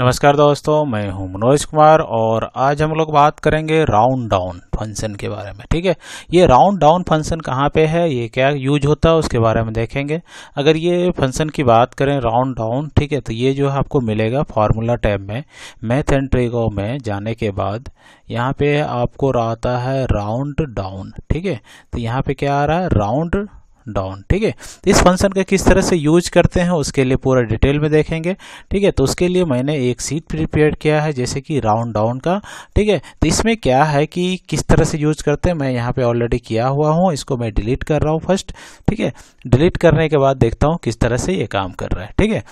नमस्कार दोस्तों मैं हूं मनोज कुमार और आज हम लोग बात करेंगे राउंड डाउन फंक्शन के बारे में ठीक है ये राउंड डाउन फंक्शन कहाँ पे है ये क्या यूज होता है उसके बारे में देखेंगे अगर ये फंक्शन की बात करें राउंड डाउन ठीक है तो ये जो है आपको मिलेगा फार्मूला टैब में मैथ एंड ट्रिगो में जाने के बाद यहाँ पे आपको आता है राउंड डाउन ठीक है तो यहाँ पे क्या आ रहा है राउंड डाउन ठीक है तो इस फंक्शन का किस तरह से यूज करते हैं उसके लिए पूरा डिटेल में देखेंगे ठीक है तो उसके लिए मैंने एक सीट प्रिपेयर किया है जैसे कि राउंड डाउन का ठीक है तो इसमें क्या है कि किस तरह से यूज करते हैं मैं यहाँ पे ऑलरेडी किया हुआ हूँ इसको मैं डिलीट कर रहा हूँ फर्स्ट ठीक है डिलीट करने के बाद देखता हूँ किस तरह से ये काम कर रहा है ठीक है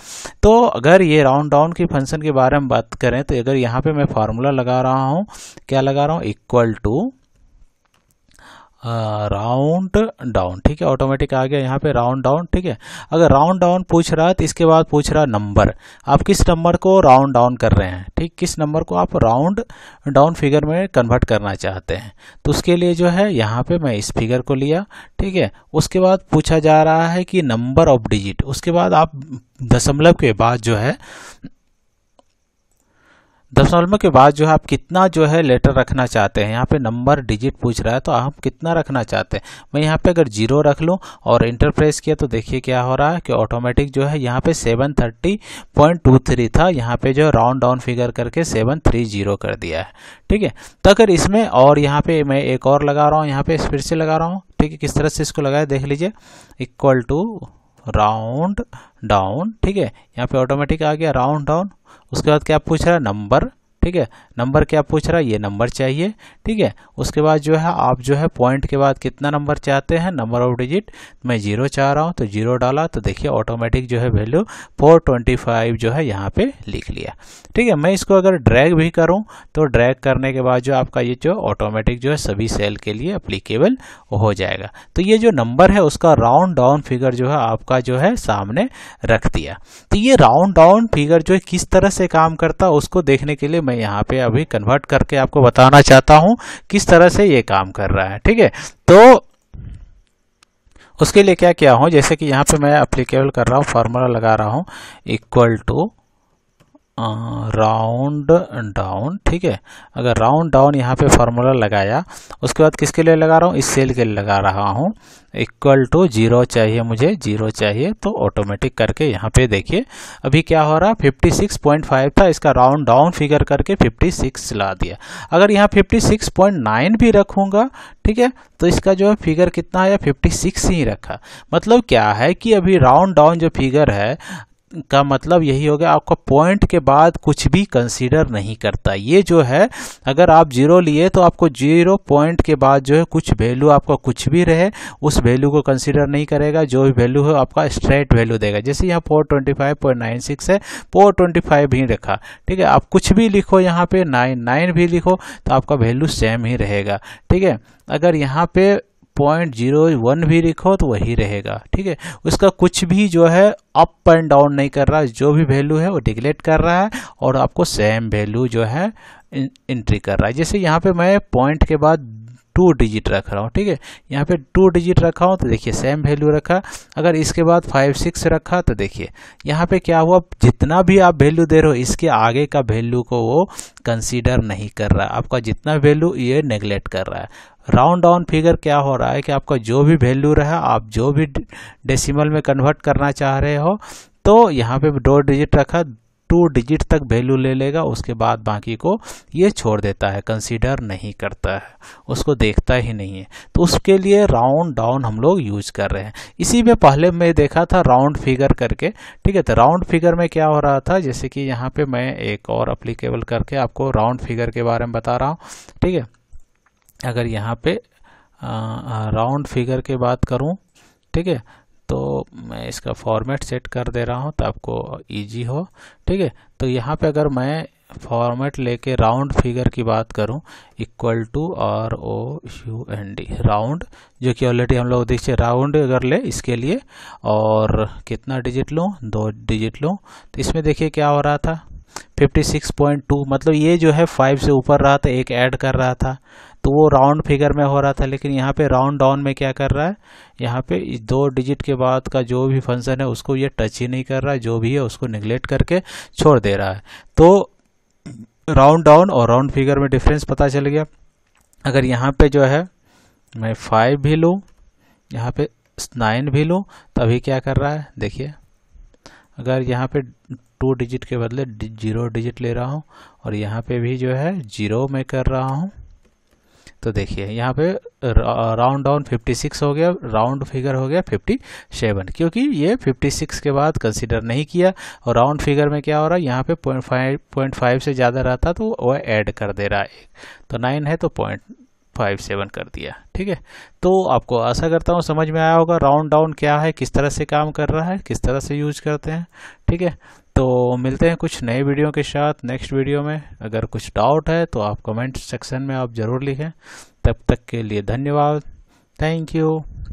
तो अगर ये राउंड डाउन की फंक्शन के बारे में बात करें तो अगर यहाँ पर मैं फार्मूला लगा रहा हूँ क्या लगा रहा हूँ इक्वल टू राउंड डाउन ठीक है ऑटोमेटिक आ गया यहाँ पे राउंड डाउन ठीक है अगर राउंड डाउन पूछ रहा है तो इसके बाद पूछ रहा नंबर आप किस नंबर को राउंड डाउन कर रहे हैं ठीक किस नंबर को आप राउंड डाउन फिगर में कन्वर्ट करना चाहते हैं तो उसके लिए जो है यहाँ पे मैं इस फिगर को लिया ठीक है उसके बाद पूछा जा रहा है कि नंबर ऑफ डिजिट उसके बाद आप दशमलव के बाद जो है दशमलव के बाद जो है आप कितना जो है लेटर रखना चाहते हैं यहाँ पे नंबर डिजिट पूछ रहा है तो आप कितना रखना चाहते हैं मैं यहाँ पे अगर जीरो रख लूँ और इंटर प्रेस किया तो देखिए क्या हो रहा है कि ऑटोमेटिक जो है यहाँ पे seven thirty point two three था यहाँ पे जो है राउंड डाउन फिगर करके सेवन थ्री जीरो कर दिया है ठीक है तो अगर इसमें और यहाँ पर मैं एक और लगा रहा हूँ यहाँ पर फिर से लगा रहा हूँ ठीक है किस तरह से इसको लगाया देख लीजिए इक्वल टू राउंड डाउन ठीक है यहाँ पे ऑटोमेटिक आ गया राउंड डाउन उसके बाद क्या पूछ रहा है नंबर ठीक है नंबर क्या पूछ रहा है ये नंबर चाहिए ठीक है उसके बाद जो है आप जो है पॉइंट के बाद कितना नंबर चाहते हैं नंबर ऑफ डिजिट मैं जीरो चाह रहा हूँ तो जीरो डाला तो देखिए ऑटोमेटिक जो है वैल्यू फोर ट्वेंटी फाइव जो है यहाँ पे लिख लिया ठीक है मैं इसको अगर ड्रैग भी करूँ तो ड्रैग करने के बाद जो आपका ये जो ऑटोमेटिक जो है सभी सेल के लिए अप्लीकेबल हो जाएगा तो ये जो नंबर है उसका राउंड डाउन फिगर जो है आपका जो है सामने रख दिया तो ये राउंड डाउन फिगर जो है किस तरह से काम करता उसको देखने के लिए मैं यहाँ पे अभी कन्वर्ट करके आपको बताना चाहता हूँ किस तरह से ये काम कर रहा है ठीक है तो उसके लिए क्या क्या हूँ जैसे कि यहाँ पे मैं अप्लीकेबल कर रहा हूँ फार्मूला लगा रहा हूँ इक्वल टू राउंड डाउन ठीक है अगर राउंड डाउन यहाँ पे फार्मूला लगाया उसके बाद किसके लिए लगा रहा हूँ इस सेल के लिए लगा रहा हूँ इक्वल टू जीरो चाहिए मुझे जीरो चाहिए तो ऑटोमेटिक करके यहाँ पे देखिए अभी क्या हो रहा 56.5 था इसका राउंड डाउन फिगर करके 56 ला दिया अगर यहाँ 56.9 भी रखूँगा ठीक है तो इसका जो है फिगर कितना आया 56 ही रखा मतलब क्या है कि अभी राउंड डाउन जो फिगर है का मतलब यही हो गया आपका पॉइंट के बाद कुछ भी कंसीडर नहीं करता ये जो है अगर आप जीरो लिए तो आपको जीरो पॉइंट के बाद जो है कुछ वैल्यू आपका कुछ भी रहे उस वैल्यू को कंसीडर नहीं करेगा जो भी वैल्यू हो आपका स्ट्रेट वैल्यू देगा जैसे यहाँ four twenty five point nine six है फोर ट्वेंटी फाइव ही रखा ठीक है आप कुछ भी लिखो यहाँ पे नाइन नाइन भी लिखो तो आपका वैल्यू सेम ही रहेगा ठीक है अगर यहाँ पे पॉइंट जीरो वन भी लिखो तो वही रहेगा ठीक है उसका कुछ भी जो है अप एंड डाउन नहीं कर रहा जो भी वैल्यू है वो डिग्लेक्ट कर रहा है और आपको सेम वैल्यू जो है एंट्री कर रहा है जैसे यहाँ पे मैं पॉइंट के बाद टू डिजिट रख रहा हूँ ठीक है यहाँ पे टू डिजिट रखा हूँ तो देखिए सेम वैल्यू रखा अगर इसके बाद फाइव सिक्स रखा तो देखिए यहाँ पे क्या हुआ जितना भी आप वैल्यू दे रहे हो इसके आगे का वैल्यू को वो कंसिडर नहीं कर रहा आपका जितना वैल्यू ये नेग्लेक्ट कर रहा है राउंड डाउन फिगर क्या हो रहा है कि आपका जो भी वैल्यू रहा आप जो भी डेसिमल में कन्वर्ट करना चाह रहे हो तो यहाँ पे दो डिजिट रखा टू डिजिट तक वैल्यू ले लेगा उसके बाद बाकी को ये छोड़ देता है कंसीडर नहीं करता है उसको देखता ही नहीं है तो उसके लिए राउंड डाउन हम लोग यूज कर रहे हैं इसी में पहले मैं देखा था राउंड फिगर करके ठीक है तो राउंड फिगर में क्या हो रहा था जैसे कि यहाँ पे मैं एक और अप्लीकेबल करके आपको राउंड फिगर के बारे में बता रहा हूँ ठीक है अगर यहाँ पे राउंड फिगर की बात करूँ ठीक है तो मैं इसका फॉर्मेट सेट कर दे रहा हूँ तो आपको ईजी हो ठीक है तो यहाँ पे अगर मैं फॉर्मेट लेके राउंड फिगर की बात करूँ equal to R O U N D round जो कि ऑलरेडी हम लोग देखिए राउंड कर ले इसके लिए और कितना डिजिट लूँ दो डिजिट लूँ तो इसमें देखिए क्या हो रहा था 56.2 मतलब ये जो है फाइव से ऊपर रहा था एक ऐड कर रहा था तो वो राउंड फिगर में हो रहा था लेकिन यहाँ पे राउंड डाउन में क्या कर रहा है यहाँ पे इस दो डिजिट के बाद का जो भी फंक्शन है उसको ये टच ही नहीं कर रहा है जो भी है उसको निगलेक्ट करके छोड़ दे रहा है तो राउंड डाउन और राउंड फिगर में डिफरेंस पता चल गया अगर यहाँ पे जो है मैं फाइव भी लूँ यहाँ पे नाइन भी लूँ तभी क्या कर रहा है देखिए अगर यहाँ पे टू डिजिट के बदले जीरो डिजिट ले रहा हूँ और यहाँ पे भी जो है जीरो में कर रहा हूँ तो देखिए यहाँ पे राउंड डाउन 56 हो गया राउंड फिगर हो गया 57 क्योंकि ये 56 के बाद कंसिडर नहीं किया और राउंड फिगर में क्या हो रहा है यहाँ पे पॉइंट फाइव पॉइंट फाइव से ज़्यादा रहता तो वह ऐड कर दे रहा है तो नाइन है तो पॉइंट फाइव सेवन कर दिया ठीक है तो आपको आशा करता हूँ समझ में आया होगा राउंड डाउन क्या है किस तरह से काम कर रहा है किस तरह से यूज करते हैं ठीक है तो मिलते हैं कुछ नए वीडियो के साथ नेक्स्ट वीडियो में अगर कुछ डाउट है तो आप कमेंट सेक्शन में आप ज़रूर लिखें तब तक के लिए धन्यवाद थैंक यू